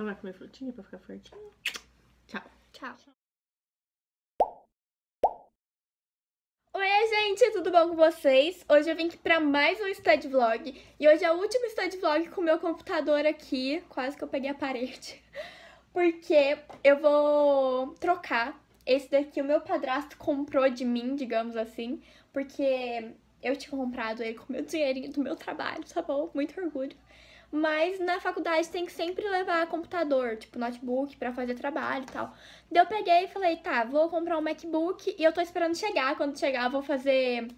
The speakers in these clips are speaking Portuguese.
Então Vamos comer frutinha pra ficar forte. Tchau. Tchau. Oi, gente, tudo bom com vocês? Hoje eu vim aqui pra mais um Stud Vlog. E hoje é o último Stud Vlog com o meu computador aqui. Quase que eu peguei a parede. Porque eu vou trocar. Esse daqui o meu padrasto comprou de mim, digamos assim. Porque eu tinha comprado ele com o meu dinheirinho do meu trabalho, tá bom? Muito orgulho. Mas na faculdade tem que sempre levar computador, tipo notebook, para fazer trabalho e tal. Daí eu peguei e falei, tá, vou comprar um MacBook e eu tô esperando chegar. Quando chegar, eu vou fazer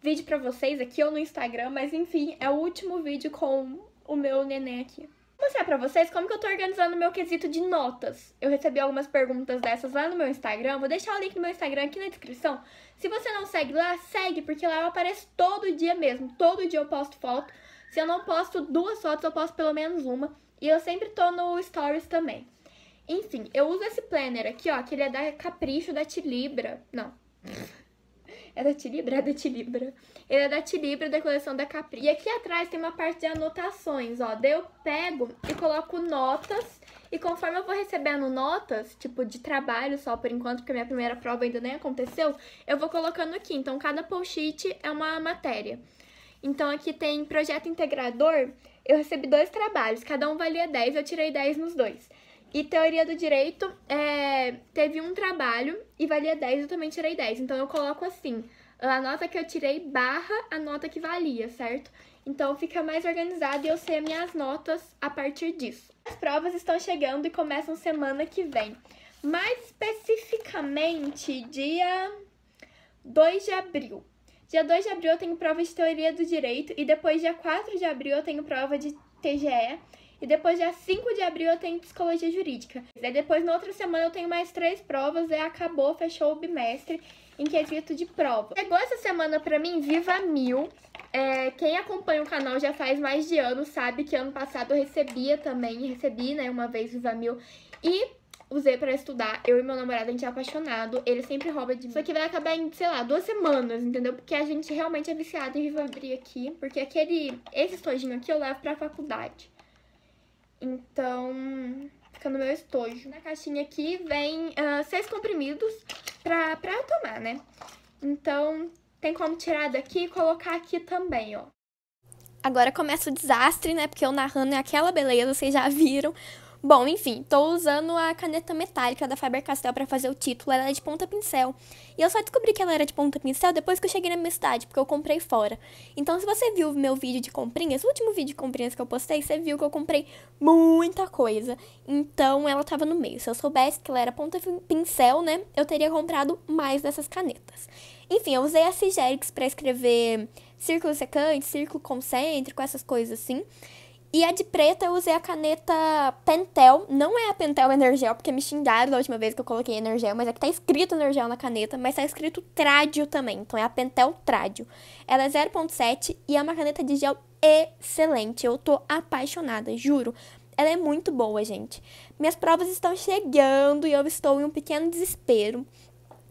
vídeo pra vocês aqui ou no Instagram, mas enfim, é o último vídeo com o meu neném aqui. Vou mostrar pra vocês como que eu tô organizando meu quesito de notas. Eu recebi algumas perguntas dessas lá no meu Instagram, vou deixar o link do meu Instagram aqui na descrição. Se você não segue lá, segue, porque lá eu apareço todo dia mesmo, todo dia eu posto foto se eu não posto duas fotos, eu posto pelo menos uma. E eu sempre tô no Stories também. Enfim, eu uso esse planner aqui, ó, que ele é da Capricho, da Tilibra. Não. É da Tilibra? É da Tilibra. Ele é da Tilibra, da coleção da Capri. E aqui atrás tem uma parte de anotações, ó. Daí eu pego e coloco notas. E conforme eu vou recebendo notas, tipo de trabalho só por enquanto, porque minha primeira prova ainda nem aconteceu, eu vou colocando aqui. Então, cada post-it é uma matéria. Então aqui tem projeto integrador, eu recebi dois trabalhos, cada um valia 10, eu tirei 10 nos dois. E teoria do direito, é, teve um trabalho e valia 10, eu também tirei 10. Então eu coloco assim, a nota que eu tirei barra a nota que valia, certo? Então fica mais organizado e eu sei as minhas notas a partir disso. As provas estão chegando e começam semana que vem. Mais especificamente, dia 2 de abril. Dia 2 de abril eu tenho prova de teoria do direito e depois dia 4 de abril eu tenho prova de TGE e depois dia 5 de abril eu tenho psicologia jurídica. E depois na outra semana eu tenho mais três provas e acabou, fechou o bimestre em quesito de prova. Chegou essa semana pra mim, viva mil! É, quem acompanha o canal já faz mais de ano sabe que ano passado eu recebia também, recebi né, uma vez Viva Mil e usei para estudar. Eu e meu namorado, a gente é apaixonado. Ele sempre rouba de mim. Isso aqui vai acabar em, sei lá, duas semanas, entendeu? Porque a gente realmente é viciado em Viva abrir aqui. Porque aquele. Esse estojinho aqui eu levo pra faculdade. Então. Fica no meu estojo. Na caixinha aqui vem uh, seis comprimidos pra, pra eu tomar, né? Então, tem como tirar daqui e colocar aqui também, ó. Agora começa o desastre, né? Porque eu narrando é aquela beleza, vocês já viram. Bom, enfim, tô usando a caneta metálica da Faber-Castell para fazer o título, ela é de ponta pincel. E eu só descobri que ela era de ponta pincel depois que eu cheguei na minha cidade, porque eu comprei fora. Então, se você viu o meu vídeo de comprinhas, o último vídeo de comprinhas que eu postei, você viu que eu comprei muita coisa. Então, ela tava no meio. Se eu soubesse que ela era ponta pincel, né, eu teria comprado mais dessas canetas. Enfim, eu usei a Sigerix para escrever círculo secante, círculo concêntrico, essas coisas assim. E a de preta eu usei a caneta Pentel. Não é a Pentel Energel, porque me xingaram da última vez que eu coloquei Energel, mas é que tá escrito Energel na caneta, mas tá escrito Trádio também. Então é a Pentel Trádio. Ela é 0.7 e é uma caneta de gel excelente. Eu tô apaixonada, juro. Ela é muito boa, gente. Minhas provas estão chegando e eu estou em um pequeno desespero.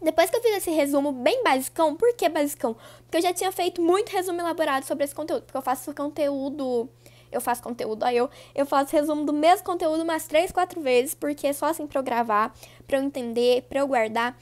Depois que eu fiz esse resumo bem basicão, por que basicão? Porque eu já tinha feito muito resumo elaborado sobre esse conteúdo, porque eu faço conteúdo eu faço conteúdo, aí eu, eu faço resumo do mesmo conteúdo umas três, quatro vezes, porque é só assim pra eu gravar, pra eu entender, pra eu guardar.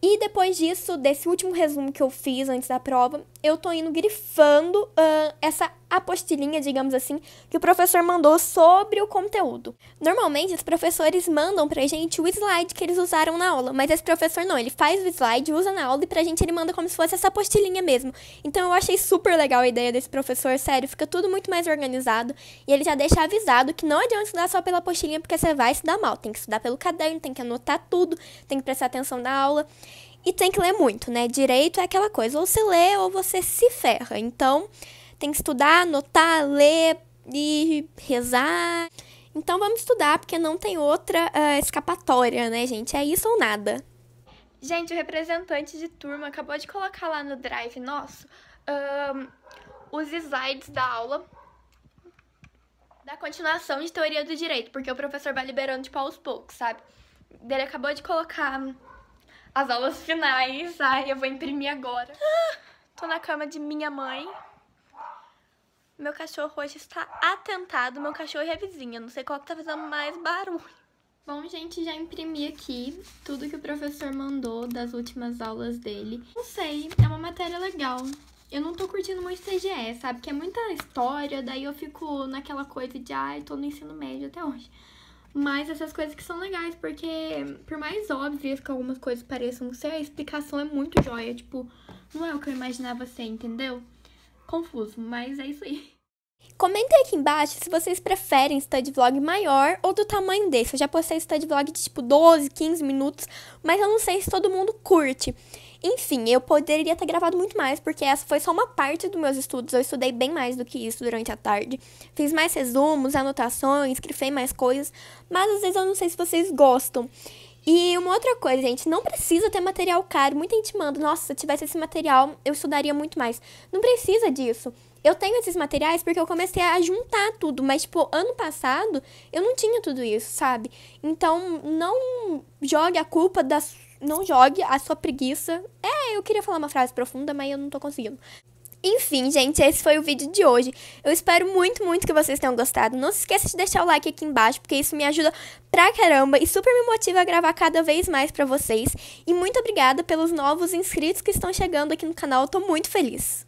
E depois disso, desse último resumo que eu fiz antes da prova, eu tô indo grifando uh, essa apostilinha, digamos assim, que o professor mandou sobre o conteúdo. Normalmente, os professores mandam pra gente o slide que eles usaram na aula, mas esse professor não, ele faz o slide, usa na aula e pra gente ele manda como se fosse essa apostilinha mesmo. Então eu achei super legal a ideia desse professor, sério, fica tudo muito mais organizado e ele já deixa avisado que não adianta estudar só pela apostilinha porque você vai se dar mal, tem que estudar pelo caderno, tem que anotar tudo, tem que prestar atenção na aula. E tem que ler muito, né? Direito é aquela coisa, ou você lê ou você se ferra. Então, tem que estudar, anotar, ler e rezar. Então, vamos estudar, porque não tem outra uh, escapatória, né, gente? É isso ou nada. Gente, o representante de turma acabou de colocar lá no drive nosso um, os slides da aula da continuação de teoria do direito, porque o professor vai liberando, tipo, aos poucos, sabe? Ele acabou de colocar as aulas finais. Ai, eu vou imprimir agora. tô na cama de minha mãe. Meu cachorro hoje está atentado. Meu cachorro é vizinha. Não sei qual que tá fazendo mais barulho. Bom, gente, já imprimi aqui tudo que o professor mandou das últimas aulas dele. Não sei, é uma matéria legal. Eu não tô curtindo muito TGE, sabe? Que é muita história, daí eu fico naquela coisa de, ai, ah, tô no ensino médio até hoje. Mas essas coisas que são legais, porque por mais óbvias que algumas coisas pareçam ser, a explicação é muito jóia. Tipo, não é o que eu imaginava ser, entendeu? Confuso, mas é isso aí. Comentem aqui embaixo se vocês preferem study vlog maior ou do tamanho desse. Eu já postei study vlog de tipo 12, 15 minutos, mas eu não sei se todo mundo curte. Enfim, eu poderia ter gravado muito mais, porque essa foi só uma parte dos meus estudos. Eu estudei bem mais do que isso durante a tarde. Fiz mais resumos, anotações, escrevi mais coisas, mas às vezes eu não sei se vocês gostam. E uma outra coisa, gente, não precisa ter material caro. Muita gente manda, nossa, se eu tivesse esse material, eu estudaria muito mais. Não precisa disso. Eu tenho esses materiais porque eu comecei a juntar tudo, mas, tipo, ano passado eu não tinha tudo isso, sabe? Então, não jogue a culpa das não jogue a sua preguiça. É, eu queria falar uma frase profunda, mas eu não tô conseguindo. Enfim, gente, esse foi o vídeo de hoje. Eu espero muito, muito que vocês tenham gostado. Não se esqueça de deixar o like aqui embaixo, porque isso me ajuda pra caramba e super me motiva a gravar cada vez mais pra vocês. E muito obrigada pelos novos inscritos que estão chegando aqui no canal. Eu tô muito feliz.